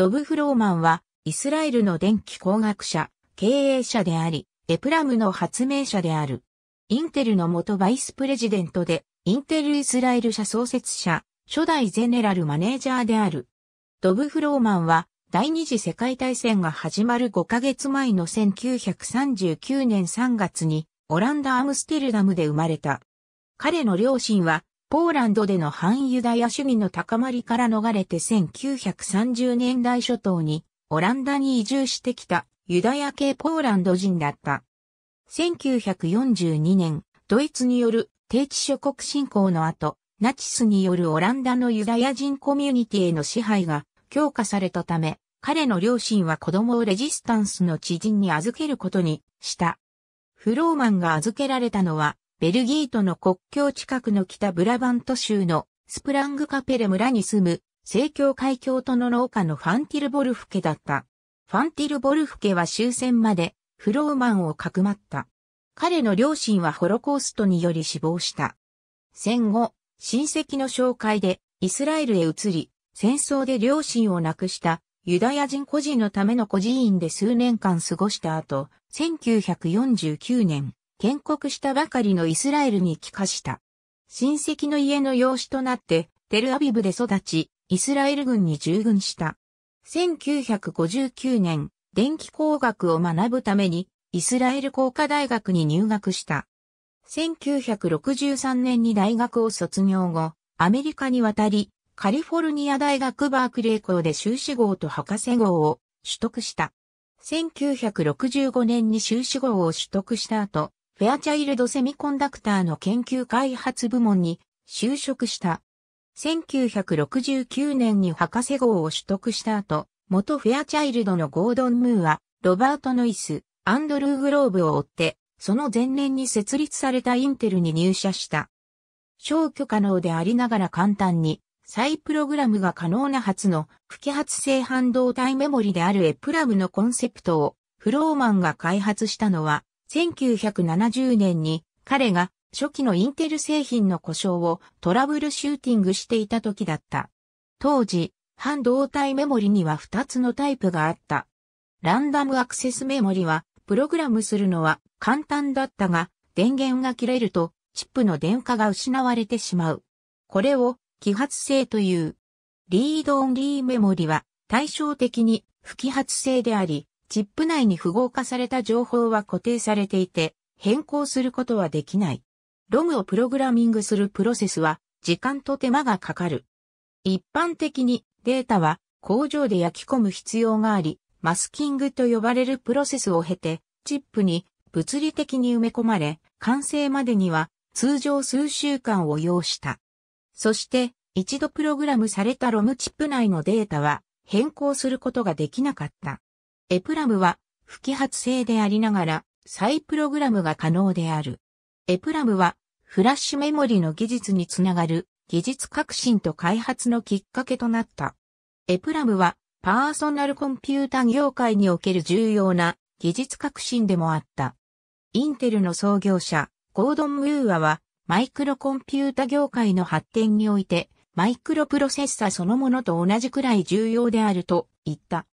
ドブ・フローマンは、イスラエルの電気工学者、経営者であり、エプラムの発明者である。インテルの元バイスプレジデントで、インテルイスラエル社創設者、初代ゼネラルマネージャーである。ドブ・フローマンは、第二次世界大戦が始まる5ヶ月前の1939年3月に、オランダ・アムステルダムで生まれた。彼の両親は、ポーランドでの反ユダヤ主義の高まりから逃れて1930年代初頭にオランダに移住してきたユダヤ系ポーランド人だった。1942年、ドイツによる低地諸国侵攻の後、ナチスによるオランダのユダヤ人コミュニティへの支配が強化されたため、彼の両親は子供をレジスタンスの知人に預けることにした。フローマンが預けられたのはベルギーとの国境近くの北ブラバント州のスプラングカペレ村に住む、聖教海峡との農家のファンティルボルフ家だった。ファンティルボルフ家は終戦までフローマンをかくまった。彼の両親はホロコーストにより死亡した。戦後、親戚の紹介でイスラエルへ移り、戦争で両親を亡くしたユダヤ人孤児のための孤児院で数年間過ごした後、1949年、建国したばかりのイスラエルに帰化した。親戚の家の養子となって、テルアビブで育ち、イスラエル軍に従軍した。1959年、電気工学を学ぶために、イスラエル工科大学に入学した。1963年に大学を卒業後、アメリカに渡り、カリフォルニア大学バークレー校で修士号と博士号を取得した。1965年に修士号を取得した後、フェアチャイルドセミコンダクターの研究開発部門に就職した。1969年に博士号を取得した後、元フェアチャイルドのゴードン・ムーア、ロバート・ノイス、アンドルー・グローブを追って、その前年に設立されたインテルに入社した。消去可能でありながら簡単に、再プログラムが可能な初の不揮発性半導体メモリであるエプラムのコンセプトをフローマンが開発したのは1970年に彼が初期のインテル製品の故障をトラブルシューティングしていた時だった。当時、半導体メモリには2つのタイプがあった。ランダムアクセスメモリは、プログラムするのは簡単だったが、電源が切れると、チップの電荷が失われてしまう。これを、揮発性という。リードオンリーメモリは、対照的に、不揮発性であり、チップ内に符号化された情報は固定されていて、変更することはできない。ロムをプログラミングするプロセスは、時間と手間がかかる。一般的にデータは工場で焼き込む必要があり、マスキングと呼ばれるプロセスを経て、チップに物理的に埋め込まれ、完成までには通常数週間を要した。そして、一度プログラムされたロムチップ内のデータは変更することができなかった。エプラムは不揮発性でありながら再プログラムが可能である。エプラムはフラッシュメモリの技術につながる技術革新と開発のきっかけとなった。エプラムはパーソナルコンピュータ業界における重要な技術革新でもあった。インテルの創業者、ゴードン・ムーアはマイクロコンピュータ業界の発展においてマイクロプロセッサそのものと同じくらい重要であると言った。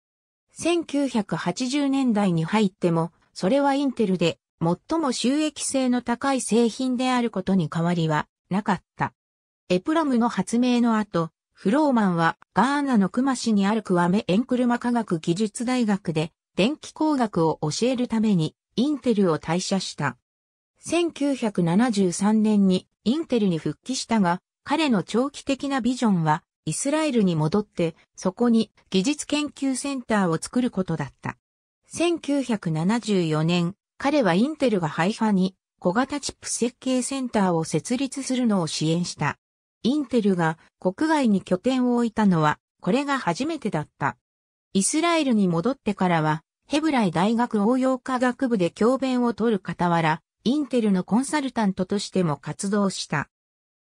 1980年代に入っても、それはインテルで最も収益性の高い製品であることに変わりはなかった。エプラムの発明の後、フローマンはガーナのクマ市にあるクワメエンクルマ科学技術大学で電気工学を教えるためにインテルを退社した。1973年にインテルに復帰したが、彼の長期的なビジョンはイスラエルに戻って、そこに技術研究センターを作ることだった。1974年、彼はインテルがハイファに小型チップ設計センターを設立するのを支援した。インテルが国外に拠点を置いたのは、これが初めてだった。イスラエルに戻ってからは、ヘブライ大学応用科学部で教鞭を取る傍ら、インテルのコンサルタントとしても活動した。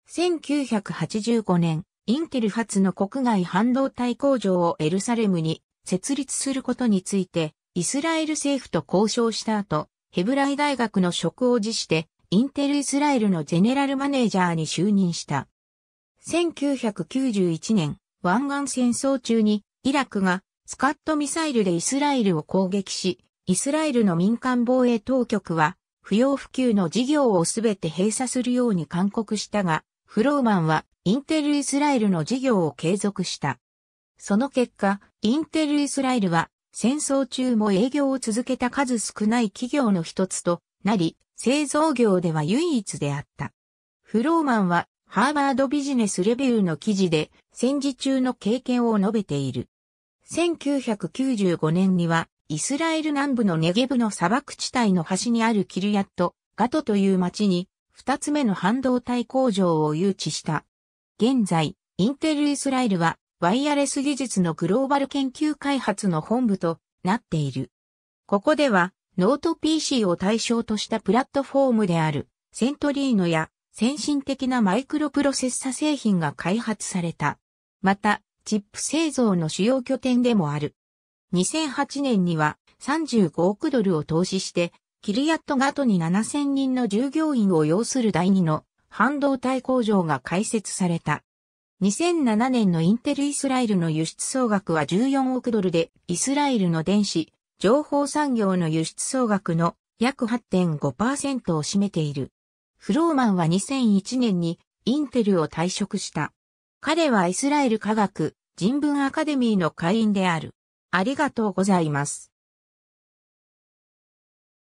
1985年、インテル発の国外半導体工場をエルサレムに設立することについて、イスラエル政府と交渉した後、ヘブライ大学の職を辞して、インテルイスラエルのゼネラルマネージャーに就任した。1991年、湾岸戦争中に、イラクがスカットミサイルでイスラエルを攻撃し、イスラエルの民間防衛当局は、不要不急の事業をすべて閉鎖するように勧告したが、フローマンはインテルイスラエルの事業を継続した。その結果、インテルイスラエルは戦争中も営業を続けた数少ない企業の一つとなり、製造業では唯一であった。フローマンはハーバードビジネスレビューの記事で戦時中の経験を述べている。1995年にはイスラエル南部のネゲブの砂漠地帯の端にあるキルヤット、ガトという町に二つ目の半導体工場を誘致した。現在、インテルイスラエルはワイヤレス技術のグローバル研究開発の本部となっている。ここでは、ノート PC を対象としたプラットフォームであるセントリーノや先進的なマイクロプロセッサ製品が開発された。また、チップ製造の主要拠点でもある。2008年には35億ドルを投資してキリヤットガトに7000人の従業員を要する第二の半導体工場が開設された。2007年のインテルイスラエルの輸出総額は14億ドルで、イスラエルの電子、情報産業の輸出総額の約8.5%を占めている。フローマンは2001年にインテルを退職した。彼はイスラエル科学人文アカデミーの会員である。ありがとうございます。